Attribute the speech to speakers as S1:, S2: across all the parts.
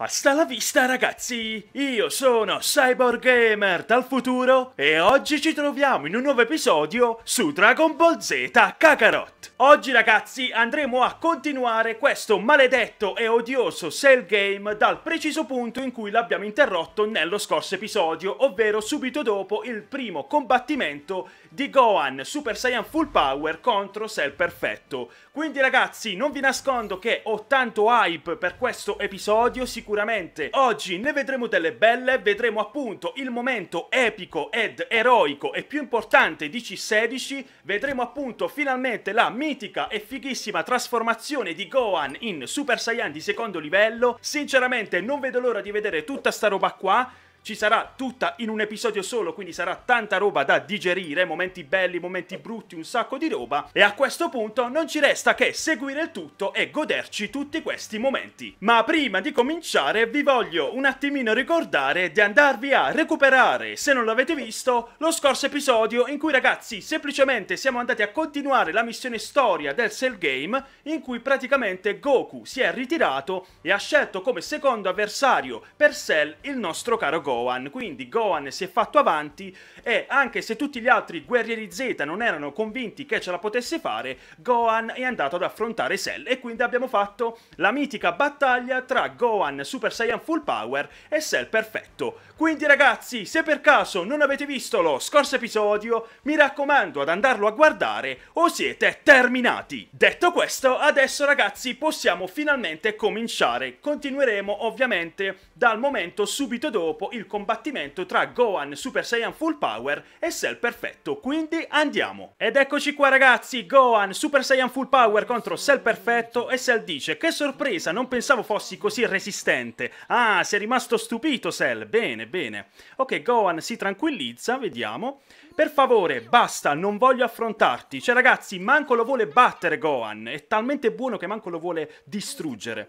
S1: Hasta la vista ragazzi! Io sono Cyborg Gamer dal futuro e oggi ci troviamo in un nuovo episodio su Dragon Ball Z Kakarot. Oggi ragazzi andremo a continuare questo maledetto e odioso Cell Game dal preciso punto in cui l'abbiamo interrotto nello scorso episodio, ovvero subito dopo il primo combattimento di Gohan Super Saiyan Full Power contro Cell Perfetto. Quindi ragazzi, non vi nascondo che ho tanto hype per questo episodio sicuramente. Oggi ne vedremo delle belle, vedremo appunto il momento epico ed eroico e più importante di C16, vedremo appunto finalmente la mitica e fighissima trasformazione di Gohan in Super Saiyan di secondo livello. Sinceramente non vedo l'ora di vedere tutta sta roba qua ci sarà tutta in un episodio solo, quindi sarà tanta roba da digerire, momenti belli, momenti brutti, un sacco di roba. E a questo punto non ci resta che seguire il tutto e goderci tutti questi momenti. Ma prima di cominciare vi voglio un attimino ricordare di andarvi a recuperare, se non l'avete visto, lo scorso episodio in cui ragazzi semplicemente siamo andati a continuare la missione storia del Cell Game in cui praticamente Goku si è ritirato e ha scelto come secondo avversario per Cell il nostro caro Goku. Gohan. Quindi Gohan si è fatto avanti e anche se tutti gli altri guerrieri Z non erano convinti che ce la potesse fare, Gohan è andato ad affrontare Cell e quindi abbiamo fatto la mitica battaglia tra Gohan Super Saiyan Full Power e Cell Perfetto. Quindi ragazzi, se per caso non avete visto lo scorso episodio, mi raccomando ad andarlo a guardare o siete terminati. Detto questo, adesso ragazzi possiamo finalmente cominciare. Continueremo ovviamente dal momento subito dopo il il combattimento tra Gohan Super Saiyan Full Power e Cell Perfetto, quindi andiamo! Ed eccoci qua ragazzi, Gohan Super Saiyan Full Power contro Cell Perfetto e Cell dice Che sorpresa, non pensavo fossi così resistente. Ah, sei rimasto stupito Cell, bene, bene. Ok, Gohan si tranquillizza, vediamo. Per favore, basta, non voglio affrontarti. Cioè ragazzi, manco lo vuole battere Gohan, è talmente buono che manco lo vuole distruggere.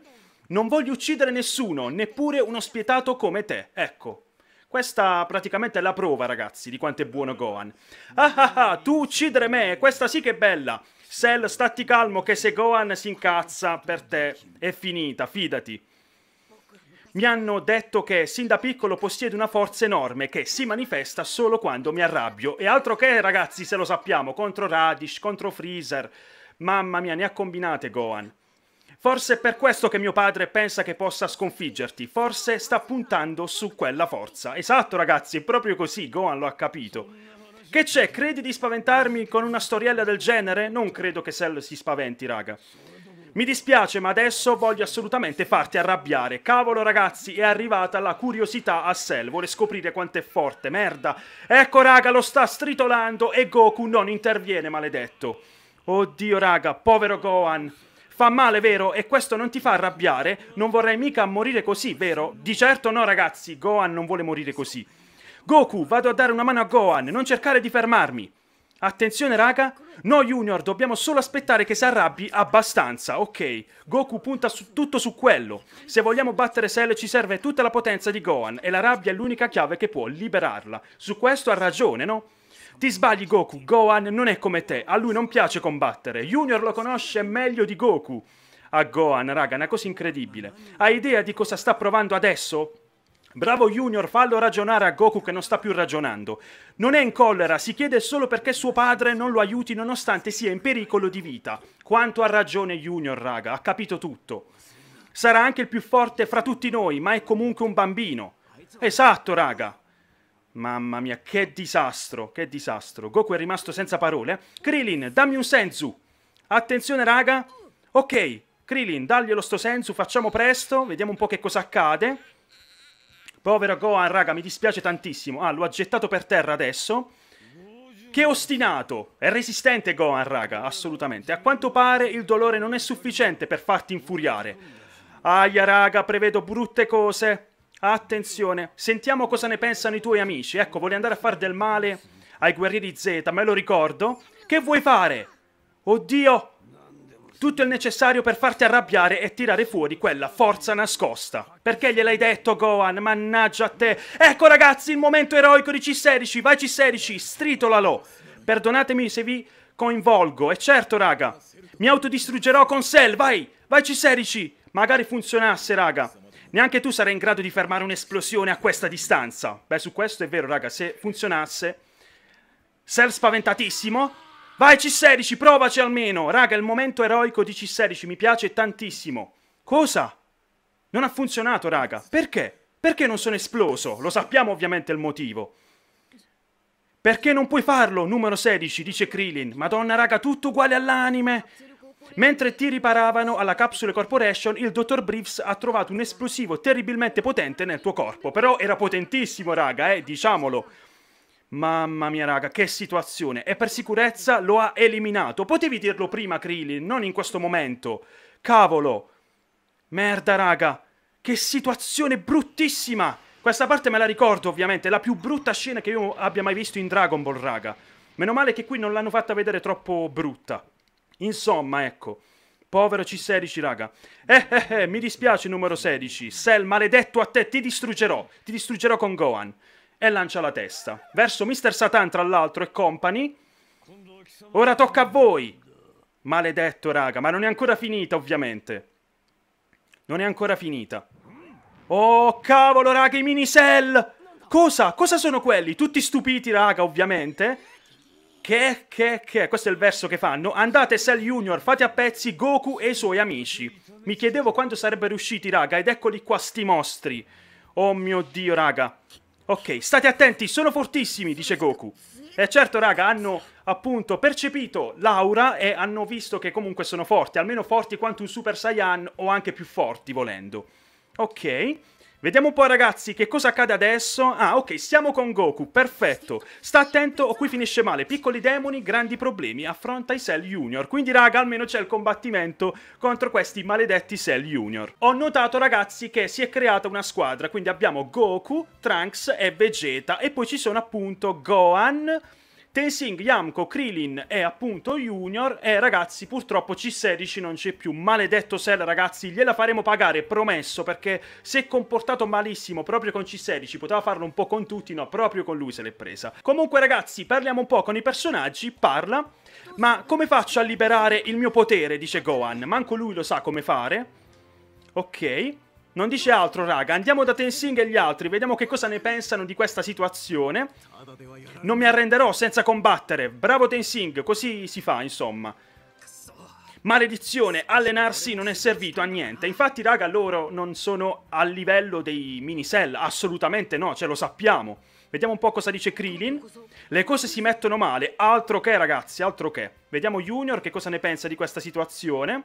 S1: Non voglio uccidere nessuno, neppure uno spietato come te. Ecco. Questa praticamente è la prova, ragazzi, di quanto è buono Gohan. Ah ah ah, tu uccidere me, questa sì che è bella. Cell, statti calmo che se Gohan si incazza per te è finita, fidati. Mi hanno detto che sin da piccolo possiede una forza enorme che si manifesta solo quando mi arrabbio. E altro che, ragazzi, se lo sappiamo, contro Radish, contro Freezer. Mamma mia, ne ha combinate Gohan. Forse è per questo che mio padre pensa che possa sconfiggerti, forse sta puntando su quella forza. Esatto ragazzi, è proprio così, Gohan lo ha capito. Che c'è? Credi di spaventarmi con una storiella del genere? Non credo che Cell si spaventi, raga. Mi dispiace, ma adesso voglio assolutamente farti arrabbiare. Cavolo, ragazzi, è arrivata la curiosità a Cell. Vuole scoprire quanto è forte, merda. Ecco, raga, lo sta stritolando e Goku non interviene, maledetto. Oddio, raga, povero Gohan. Fa male, vero? E questo non ti fa arrabbiare? Non vorrei mica morire così, vero? Di certo no, ragazzi, Gohan non vuole morire così. Goku, vado a dare una mano a Gohan, non cercare di fermarmi. Attenzione raga, noi Junior dobbiamo solo aspettare che si arrabbi abbastanza, ok? Goku punta su, tutto su quello. Se vogliamo battere Cell ci serve tutta la potenza di Gohan e la rabbia è l'unica chiave che può liberarla. Su questo ha ragione, no? Ti sbagli Goku, Gohan non è come te, a lui non piace combattere, Junior lo conosce meglio di Goku. A Gohan, raga, una cosa incredibile. Hai idea di cosa sta provando adesso? Bravo Junior, fallo ragionare a Goku che non sta più ragionando. Non è in collera, si chiede solo perché suo padre non lo aiuti nonostante sia in pericolo di vita. Quanto ha ragione Junior, raga, ha capito tutto. Sarà anche il più forte fra tutti noi, ma è comunque un bambino. Esatto, raga. Mamma mia, che disastro, che disastro. Goku è rimasto senza parole. Krillin, dammi un Senzu. Attenzione, raga. Ok, Krillin, daglielo sto Senzu, facciamo presto. Vediamo un po' che cosa accade. Povero Gohan, raga, mi dispiace tantissimo. Ah, lo ha gettato per terra adesso. Che ostinato! È resistente Gohan, raga, assolutamente. A quanto pare il dolore non è sufficiente per farti infuriare. Aia, raga, prevedo brutte cose. Attenzione, sentiamo cosa ne pensano i tuoi amici. Ecco, voglio andare a fare del male ai guerrieri Z, me lo ricordo. Che vuoi fare? Oddio! Tutto il necessario per farti arrabbiare e tirare fuori quella forza nascosta. Perché gliel'hai detto, Gohan? Mannaggia a te! Ecco ragazzi, il momento eroico di C16! Vai C16, stritolalo! Perdonatemi se vi coinvolgo, e certo raga! Mi autodistruggerò con Cell, vai! Vai C16! Magari funzionasse, raga! Neanche tu sarai in grado di fermare un'esplosione a questa distanza. Beh, su questo è vero, raga, se funzionasse... Self spaventatissimo. Vai C16, provaci almeno. Raga, il momento eroico di C16 mi piace tantissimo. Cosa? Non ha funzionato, raga. Perché? Perché non sono esploso? Lo sappiamo ovviamente il motivo. Perché non puoi farlo, numero 16, dice Krillin. Madonna, raga, tutto uguale all'anime. Mentre ti riparavano alla Capsule Corporation, il dottor Briefs ha trovato un esplosivo terribilmente potente nel tuo corpo. Però era potentissimo, raga, eh, diciamolo. Mamma mia, raga, che situazione. E per sicurezza lo ha eliminato. Potevi dirlo prima, Krillin, non in questo momento. Cavolo. Merda, raga. Che situazione bruttissima. Questa parte me la ricordo, ovviamente. La più brutta scena che io abbia mai visto in Dragon Ball, raga. Meno male che qui non l'hanno fatta vedere troppo brutta. Insomma, ecco. Povero C16, raga. Eh, eh, eh, mi dispiace, numero 16. Cell, maledetto a te, ti distruggerò. Ti distruggerò con Gohan. E lancia la testa. Verso Mr. Satan, tra l'altro, e company. Ora tocca a voi. Maledetto, raga. Ma non è ancora finita, ovviamente. Non è ancora finita. Oh, cavolo, raga, i mini Cell! Cosa? Cosa sono quelli? Tutti stupiti, raga, ovviamente. Che, che, che, questo è il verso che fanno. Andate Cell Junior, fate a pezzi Goku e i suoi amici. Mi chiedevo quando sarebbero usciti, raga, ed eccoli qua sti mostri. Oh mio Dio, raga. Ok, state attenti, sono fortissimi, dice Goku. E certo, raga, hanno appunto percepito l'aura e hanno visto che comunque sono forti, almeno forti quanto un Super Saiyan o anche più forti volendo. Ok. Vediamo un po' ragazzi che cosa accade adesso. Ah ok, siamo con Goku, perfetto. Sta attento o qui finisce male. Piccoli demoni, grandi problemi, affronta i Cell Junior. Quindi raga, almeno c'è il combattimento contro questi maledetti Cell Junior. Ho notato ragazzi che si è creata una squadra, quindi abbiamo Goku, Trunks e Vegeta. E poi ci sono appunto Gohan... Tensing, Yamco, Krillin e appunto Junior e ragazzi purtroppo C16 non c'è più, maledetto Cell ragazzi gliela faremo pagare, promesso perché si è comportato malissimo proprio con C16, poteva farlo un po' con tutti, no proprio con lui se l'è presa. Comunque ragazzi parliamo un po' con i personaggi, parla, ma come faccio a liberare il mio potere dice Gohan, manco lui lo sa come fare, ok... Non dice altro, raga. Andiamo da Tensing e gli altri, vediamo che cosa ne pensano di questa situazione. Non mi arrenderò senza combattere. Bravo Tensing, così si fa, insomma. Maledizione, allenarsi non è servito a niente. Infatti, raga, loro non sono a livello dei mini cell, assolutamente no, ce cioè, lo sappiamo. Vediamo un po' cosa dice Krillin. Le cose si mettono male, altro che ragazzi, altro che. Vediamo Junior che cosa ne pensa di questa situazione.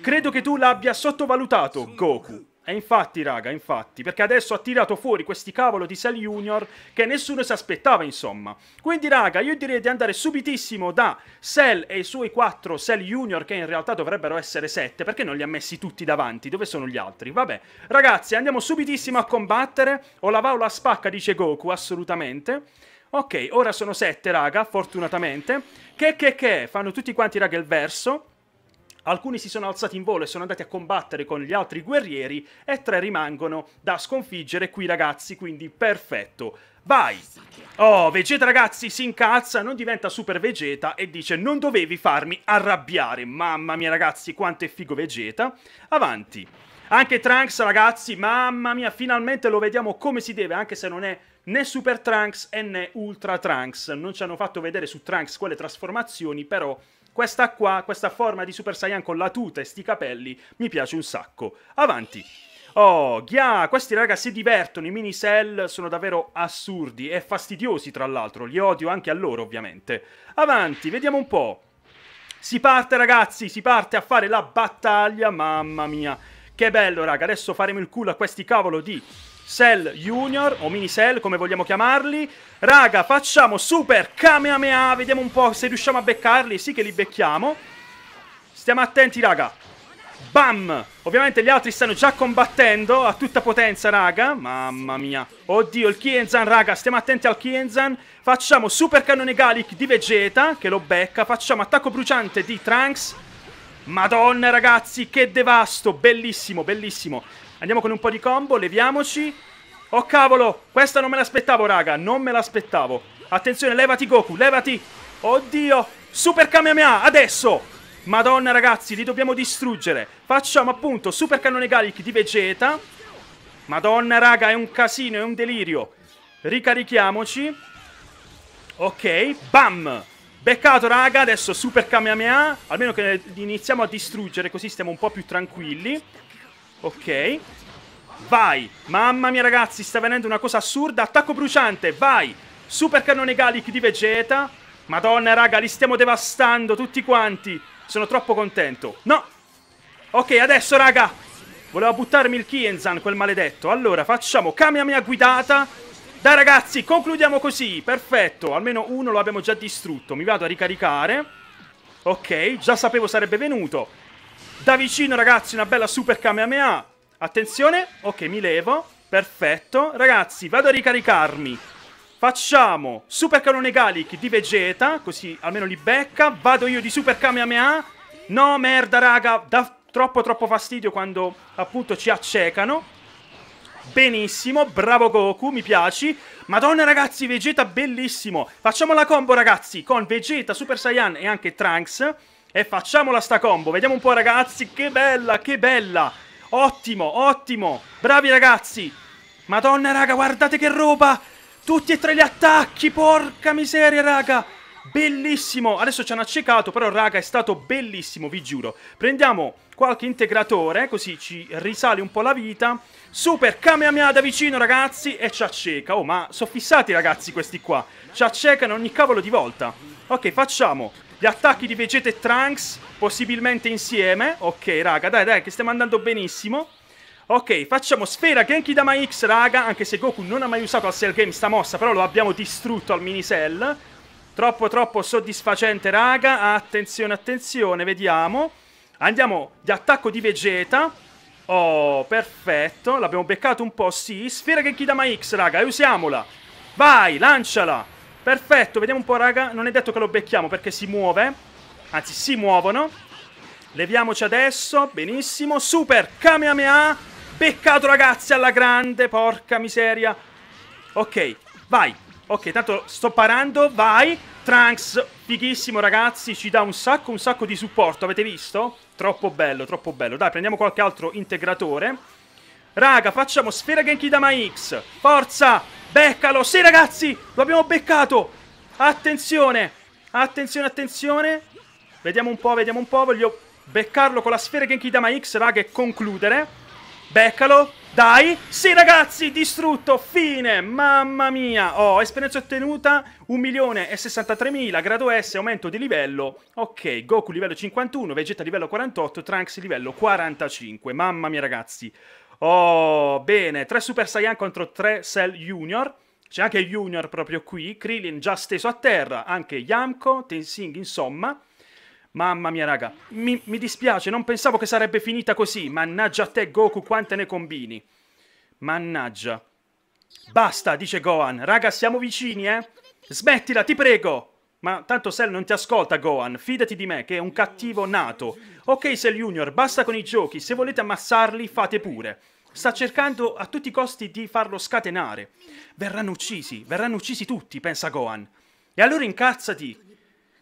S1: Credo che tu l'abbia sottovalutato, Goku. E infatti, raga, infatti, perché adesso ha tirato fuori questi cavolo di Cell Junior che nessuno si aspettava, insomma. Quindi, raga, io direi di andare subitissimo da Cell e i suoi quattro Cell Junior, che in realtà dovrebbero essere sette, perché non li ha messi tutti davanti? Dove sono gli altri? Vabbè, ragazzi, andiamo subitissimo a combattere. O la va o la spacca, dice Goku, assolutamente. Ok, ora sono sette, raga, fortunatamente. Che che che, fanno tutti quanti, raga, il verso. Alcuni si sono alzati in volo e sono andati a combattere con gli altri guerrieri e tre rimangono da sconfiggere qui ragazzi, quindi perfetto. Vai! Oh, Vegeta ragazzi si incazza, non diventa Super Vegeta e dice non dovevi farmi arrabbiare. Mamma mia ragazzi, quanto è figo Vegeta. Avanti. Anche Trunks ragazzi, mamma mia, finalmente lo vediamo come si deve, anche se non è né Super Trunks né Ultra Trunks. Non ci hanno fatto vedere su Trunks quelle trasformazioni, però questa qua, questa forma di Super Saiyan con la tuta e sti capelli, mi piace un sacco. Avanti. Oh, Ghia, questi raga si divertono, i mini cell sono davvero assurdi e fastidiosi tra l'altro, li odio anche a loro ovviamente. Avanti, vediamo un po'. Si parte ragazzi, si parte a fare la battaglia, mamma mia. Che bello raga, adesso faremo il culo a questi cavolo di Cell Junior o Mini Cell, come vogliamo chiamarli. Raga, facciamo Super Kamehameha, vediamo un po' se riusciamo a beccarli. Sì che li becchiamo. Stiamo attenti, raga. Bam! Ovviamente gli altri stanno già combattendo a tutta potenza, raga. Mamma mia. Oddio, il Kienzan, raga. Stiamo attenti al Kienzan. Facciamo super cannone Galic di Vegeta, che lo becca. Facciamo attacco bruciante di Trunks. Madonna, ragazzi, che devasto. Bellissimo, bellissimo. Andiamo con un po' di combo, leviamoci. Oh cavolo, questa non me l'aspettavo raga, non me l'aspettavo. Attenzione, levati Goku, levati. Oddio, Super Kamehameha, adesso. Madonna ragazzi, li dobbiamo distruggere. Facciamo appunto Super Cannone Gallic di Vegeta. Madonna raga, è un casino, è un delirio. Ricarichiamoci. Ok, bam. Beccato raga, adesso Super Kamehameha. Almeno che iniziamo a distruggere così stiamo un po' più tranquilli. Ok. Vai. Mamma mia, ragazzi, sta venendo una cosa assurda. Attacco bruciante. Vai. Super cannone Galic di Vegeta. Madonna, raga, li stiamo devastando tutti quanti. Sono troppo contento. No. Ok, adesso, raga. Voleva buttarmi il Kienzan, quel maledetto. Allora, facciamo Kamehameha guidata. Dai, ragazzi, concludiamo così. Perfetto. Almeno uno lo abbiamo già distrutto. Mi vado a ricaricare. Ok, già sapevo sarebbe venuto. Da vicino, ragazzi, una bella super Kamehameha. Attenzione. Ok, mi levo. Perfetto. Ragazzi, vado a ricaricarmi. Facciamo super cannone Galic di Vegeta, così almeno li becca. Vado io di super Kamehameha. No, merda, raga. Da troppo, troppo fastidio quando, appunto, ci accecano. Benissimo, bravo Goku, mi piaci. Madonna ragazzi, Vegeta bellissimo. Facciamo la combo ragazzi con Vegeta, Super Saiyan e anche Trunks. E facciamola sta combo, vediamo un po' ragazzi, che bella, che bella. Ottimo, ottimo, bravi ragazzi. Madonna raga, guardate che roba. Tutti e tre gli attacchi, porca miseria raga. Bellissimo, adesso ci hanno accecato, però raga è stato bellissimo, vi giuro. Prendiamo qualche integratore, così ci risale un po' la vita. Super Kamehameha da vicino ragazzi e ci acceca. Oh ma sono fissati ragazzi questi qua. Ci accecano ogni cavolo di volta. Ok, facciamo gli attacchi di Vegeta e Trunks, possibilmente insieme. Ok, raga, dai, dai, che stiamo andando benissimo. Ok, facciamo Sfera Genki Dama X, raga, anche se Goku non ha mai usato al Cell Game sta mossa, però lo abbiamo distrutto al mini Cell. Troppo, troppo soddisfacente, raga. Attenzione, attenzione, vediamo. Andiamo di attacco di Vegeta. Oh, perfetto. L'abbiamo beccato un po', sì. Sfera Genki Dama X, raga, e usiamola. Vai, lanciala. Perfetto, vediamo un po', raga. Non è detto che lo becchiamo perché si muove. Anzi, si muovono. Leviamoci adesso. Benissimo. Super Kamehameha. Beccato, ragazzi, alla grande. Porca miseria. Ok, vai. Ok, tanto sto parando. Vai. Trunks, fighissimo, ragazzi. Ci dà un sacco, un sacco di supporto. Avete visto? Troppo bello, troppo bello. Dai, prendiamo qualche altro integratore. Raga, facciamo Sfera Genki Dama X. Forza! Beccalo! Sì, ragazzi! Lo abbiamo beccato! Attenzione! Attenzione, attenzione! Vediamo un po', vediamo un po'. Voglio beccarlo con la sfera Genki Dama X, raga, e concludere. Beccalo! Dai! Sì, ragazzi! Distrutto! Fine! Mamma mia! Oh, esperienza ottenuta 1.063.000, grado S, aumento di livello. Ok, Goku livello 51, Vegeta livello 48, Trunks livello 45. Mamma mia, ragazzi! Oh, bene, 3 Super Saiyan contro 3 Cell Junior. C'è anche Junior proprio qui, Krillin già steso a terra, anche Yamko, Tenzing, insomma. Mamma mia, raga, mi, mi, dispiace, non pensavo che sarebbe finita così. Mannaggia a te, Goku, quante ne combini. Mannaggia. Basta, dice Gohan. Raga, siamo vicini, eh? Smettila, ti prego! Ma tanto Cell non ti ascolta, Gohan. Fidati di me, che è un cattivo nato. Ok, Cell Junior, basta con i giochi. Se volete ammazzarli, fate pure. Sta cercando a tutti i costi di farlo scatenare. Verranno uccisi, verranno uccisi tutti, pensa Gohan. E allora incazzati.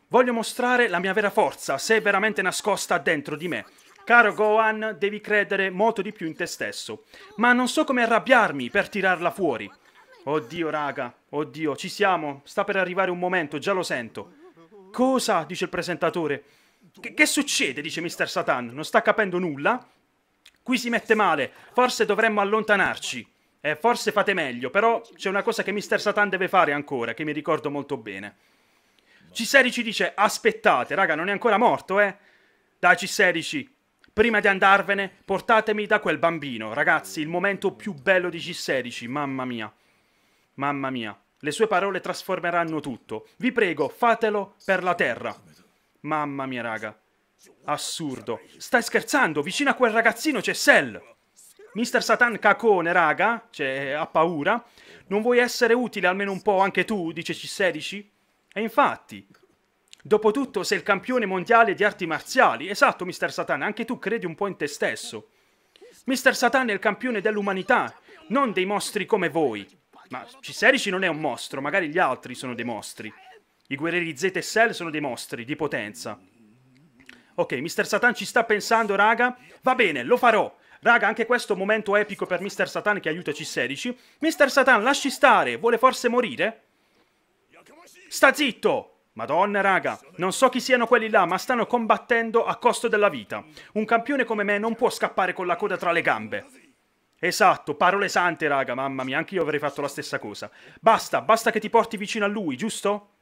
S1: Voglio mostrare la mia vera forza, se è veramente nascosta dentro di me. Caro Gohan, devi credere molto di più in te stesso. Ma non so come arrabbiarmi per tirarla fuori. Oddio, raga. Oddio, ci siamo. Sta per arrivare un momento, già lo sento. Cosa? dice il presentatore. Che, che succede? dice Mr. Satan. Non sta capendo nulla? Qui si mette male. Forse dovremmo allontanarci. Eh, forse fate meglio, però c'è una cosa che Mr. Satan deve fare ancora, che mi ricordo molto bene. C16 dice, aspettate, raga, non è ancora morto, eh? Dai C16, prima di andarvene, portatemi da quel bambino. Ragazzi, il momento più bello di C16, mamma mia. Mamma mia, le sue parole trasformeranno tutto. Vi prego, fatelo per la terra. Mamma mia, raga. Assurdo. Stai scherzando? Vicino a quel ragazzino c'è Cell. Mister Satan cacone, raga. Cioè, ha paura. Non vuoi essere utile almeno un po' anche tu, dice C16? E infatti... Dopotutto sei il campione mondiale di arti marziali. Esatto, Mister Satan, anche tu credi un po' in te stesso. Mister Satan è il campione dell'umanità, non dei mostri come voi. Ma C16 non è un mostro, magari gli altri sono dei mostri. I guerrieri e ZSL sono dei mostri, di potenza. Ok, Mr. Satan ci sta pensando, raga. Va bene, lo farò. Raga, anche questo momento epico per Mr. Satan che aiuta C16. Mr. Satan, lasci stare, vuole forse morire? Sta zitto! Madonna raga, non so chi siano quelli là, ma stanno combattendo a costo della vita. Un campione come me non può scappare con la coda tra le gambe. Esatto, parole sante, raga, mamma mia, anche io avrei fatto la stessa cosa. Basta, basta che ti porti vicino a lui, giusto?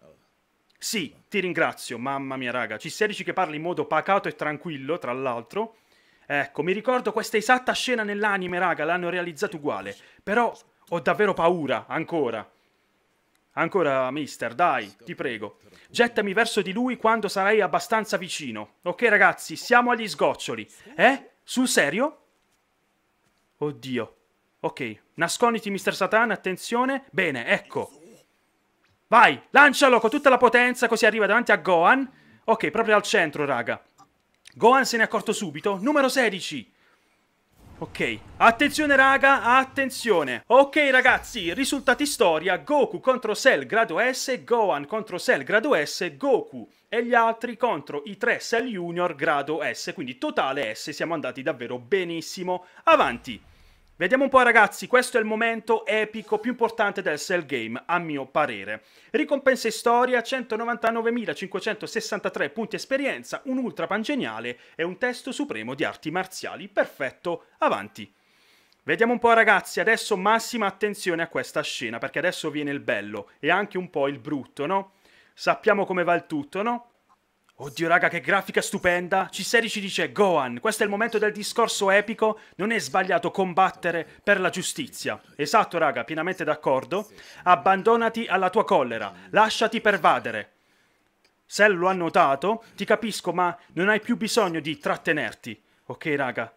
S1: Sì, ti ringrazio, mamma mia, raga. C16 che parla in modo pacato e tranquillo, tra l'altro. Ecco, mi ricordo questa esatta scena nell'anime, raga, l'hanno realizzato uguale. Però ho davvero paura, ancora. Ancora, mister, dai, ti prego. Gettami verso di lui quando sarai abbastanza vicino. Ok, ragazzi, siamo agli sgoccioli. Eh? Sul serio? Oddio. Ok, nasconditi, Mister Satan, attenzione. Bene, ecco. Vai, lancialo con tutta la potenza, così arriva davanti a Gohan. Ok, proprio al centro, raga. Gohan se ne è accorto subito. Numero 16. Ok, attenzione raga, attenzione! Ok ragazzi, risultati storia, Goku contro Cell grado S, Gohan contro Cell grado S, Goku e gli altri contro i tre Cell Junior grado S, quindi totale S, siamo andati davvero benissimo avanti. Vediamo un po' ragazzi, questo è il momento epico più importante del Cell Game, a mio parere. Ricompense storia, 199.563 punti esperienza, un ultra pangeniale e un testo supremo di arti marziali. Perfetto, avanti. Vediamo un po' ragazzi, adesso massima attenzione a questa scena, perché adesso viene il bello e anche un po' il brutto, no? Sappiamo come va il tutto, no? Oddio raga che grafica stupenda, C16 dice Gohan, questo è il momento del discorso epico, non è sbagliato combattere per la giustizia. Esatto raga, pienamente d'accordo. Abbandonati alla tua collera, lasciati pervadere. Se lo ha notato, ti capisco ma non hai più bisogno di trattenerti. Ok raga,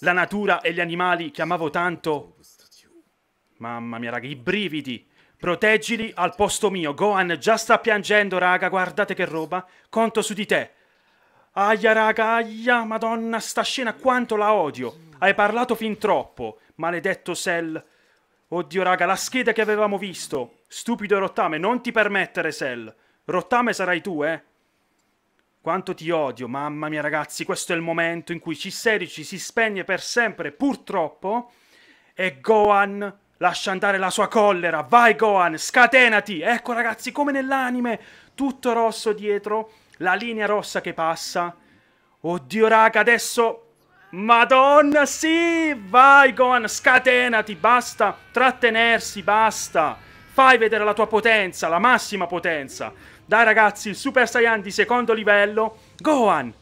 S1: la natura e gli animali che amavo tanto... Mamma mia raga, i brividi! Proteggili al posto mio. Gohan già sta piangendo, raga. Guardate che roba. Conto su di te. Aia, raga, aia. Madonna, sta scena quanto la odio. Hai parlato fin troppo. Maledetto Cell. Oddio, raga, la scheda che avevamo visto. Stupido Rottame, non ti permettere, Cell. Rottame sarai tu, eh. Quanto ti odio, mamma mia ragazzi, questo è il momento in cui C16 si spegne per sempre, purtroppo, e Gohan Lascia andare la sua collera. Vai, Gohan, scatenati. Ecco, ragazzi, come nell'anime. Tutto rosso dietro. La linea rossa che passa. Oddio, raga, adesso... Madonna, sì! Vai, Gohan, scatenati. Basta trattenersi, basta. Fai vedere la tua potenza, la massima potenza. Dai, ragazzi, il Super Saiyan di secondo livello. Gohan!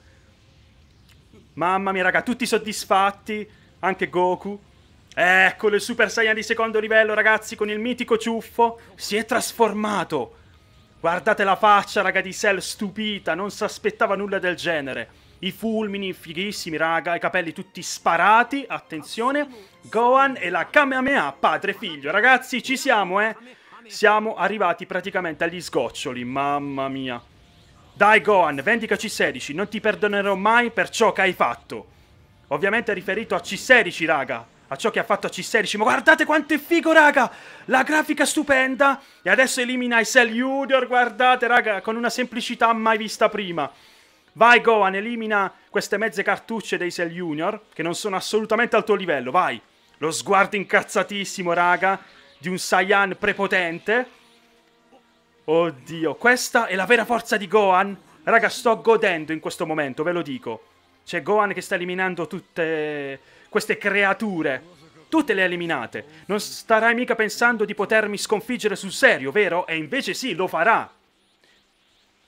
S1: Mamma mia, raga, tutti soddisfatti. Anche Goku. Ecco il Super Saiyan di secondo livello, ragazzi, con il mitico ciuffo. Si è trasformato. Guardate la faccia, raga, di Cell stupita. Non si aspettava nulla del genere. I fulmini fighissimi, raga, i capelli tutti sparati. Attenzione. Gohan e la Kamehameha, padre e figlio. Ragazzi, ci siamo, eh. Siamo arrivati praticamente agli sgoccioli. Mamma mia. Dai Gohan, vendicaci 16, non ti perdonerò mai per ciò che hai fatto. Ovviamente riferito a C16, raga a ciò che ha fatto a C16, ma guardate quanto è figo, raga! La grafica stupenda! E adesso elimina i Cell Junior, guardate, raga, con una semplicità mai vista prima. Vai, Gohan, elimina queste mezze cartucce dei Cell Junior, che non sono assolutamente al tuo livello, vai! Lo sguardo incazzatissimo, raga, di un Saiyan prepotente. Oddio, questa è la vera forza di Gohan? Raga, sto godendo in questo momento, ve lo dico. C'è Gohan che sta eliminando tutte queste creature. Tutte le eliminate. Non starai mica pensando di potermi sconfiggere sul serio, vero? E invece sì, lo farà.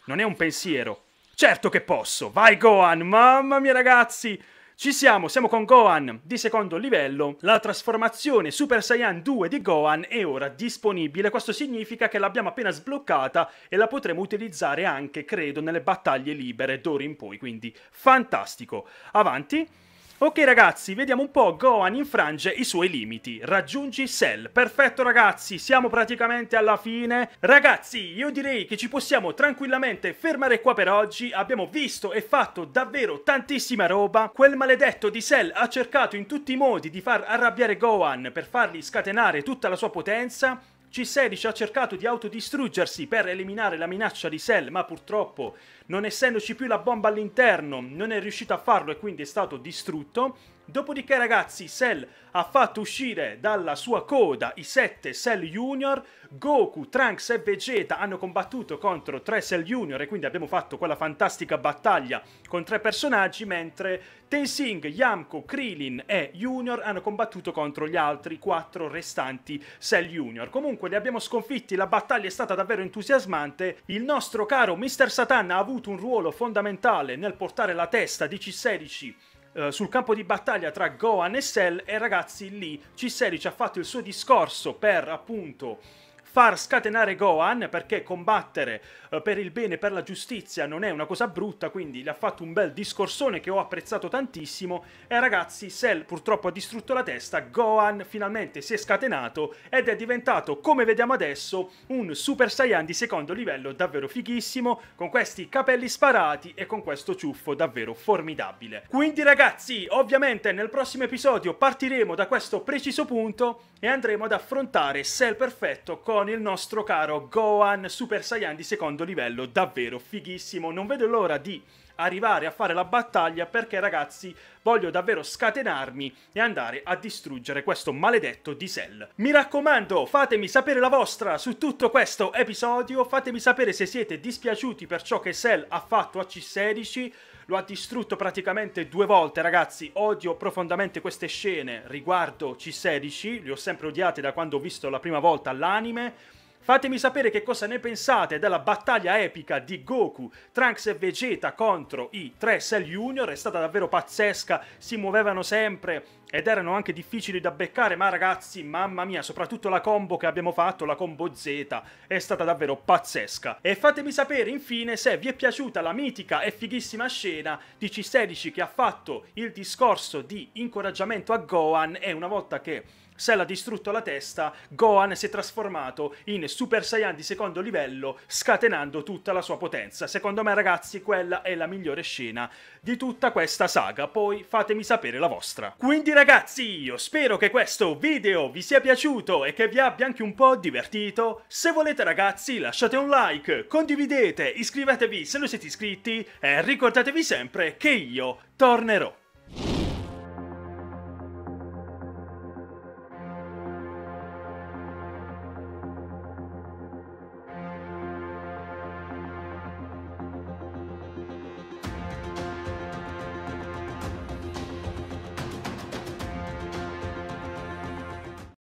S1: Non è un pensiero. Certo che posso. Vai Gohan, mamma mia ragazzi. Ci siamo, siamo con Gohan di secondo livello. La trasformazione Super Saiyan 2 di Gohan è ora disponibile. Questo significa che l'abbiamo appena sbloccata e la potremo utilizzare anche, credo, nelle battaglie libere d'ora in poi. Quindi fantastico. Avanti. Ok ragazzi, vediamo un po' Gohan infrange i suoi limiti, raggiungi Cell, perfetto ragazzi, siamo praticamente alla fine. Ragazzi, io direi che ci possiamo tranquillamente fermare qua per oggi, abbiamo visto e fatto davvero tantissima roba, quel maledetto di Cell ha cercato in tutti i modi di far arrabbiare Gohan per fargli scatenare tutta la sua potenza, C16 ha cercato di autodistruggersi per eliminare la minaccia di Cell, ma purtroppo non essendoci più la bomba all'interno non è riuscito a farlo e quindi è stato distrutto. Dopodiché ragazzi Cell ha fatto uscire dalla sua coda i sette Cell Junior, Goku, Trunks e Vegeta hanno combattuto contro tre Cell Junior e quindi abbiamo fatto quella fantastica battaglia con tre personaggi mentre Tensing, Yamko, Krillin e Junior hanno combattuto contro gli altri quattro restanti Cell Junior. Comunque li abbiamo sconfitti, la battaglia è stata davvero entusiasmante, il nostro caro Mr. Satan ha avuto avuto un ruolo fondamentale nel portare la testa di C16 eh, sul campo di battaglia tra Gohan e Cell e ragazzi lì C16 ha fatto il suo discorso per appunto far scatenare Gohan perché combattere eh, per il bene e per la giustizia non è una cosa brutta, quindi gli ha fatto un bel discorsone che ho apprezzato tantissimo e ragazzi Cell purtroppo ha distrutto la testa, Gohan finalmente si è scatenato ed è diventato come vediamo adesso un Super Saiyan di secondo livello davvero fighissimo con questi capelli sparati e con questo ciuffo davvero formidabile. Quindi ragazzi ovviamente nel prossimo episodio partiremo da questo preciso punto e andremo ad affrontare Cell Perfetto con con il nostro caro Gohan Super Saiyan di secondo livello, davvero fighissimo. Non vedo l'ora di arrivare a fare la battaglia perché ragazzi voglio davvero scatenarmi e andare a distruggere questo maledetto di Cell. Mi raccomando, fatemi sapere la vostra su tutto questo episodio, fatemi sapere se siete dispiaciuti per ciò che Cell ha fatto a C16, lo ha distrutto praticamente due volte ragazzi, odio profondamente queste scene riguardo C16, le ho sempre odiate da quando ho visto la prima volta l'anime, Fatemi sapere che cosa ne pensate della battaglia epica di Goku, Trunks e Vegeta contro i tre Cell Junior, è stata davvero pazzesca, si muovevano sempre ed erano anche difficili da beccare, ma ragazzi, mamma mia, soprattutto la combo che abbiamo fatto, la combo Z, è stata davvero pazzesca. E fatemi sapere infine se vi è piaciuta la mitica e fighissima scena di C16 che ha fatto il discorso di incoraggiamento a Gohan e una volta che Cell ha distrutto la testa, Gohan si è trasformato in Super Saiyan di secondo livello, scatenando tutta la sua potenza. Secondo me, ragazzi, quella è la migliore scena di tutta questa saga. Poi fatemi sapere la vostra. Quindi, ragazzi, io spero che questo video vi sia piaciuto e che vi abbia anche un po' divertito. Se volete, ragazzi, lasciate un like, condividete, iscrivetevi se non siete iscritti e ricordatevi sempre che io tornerò.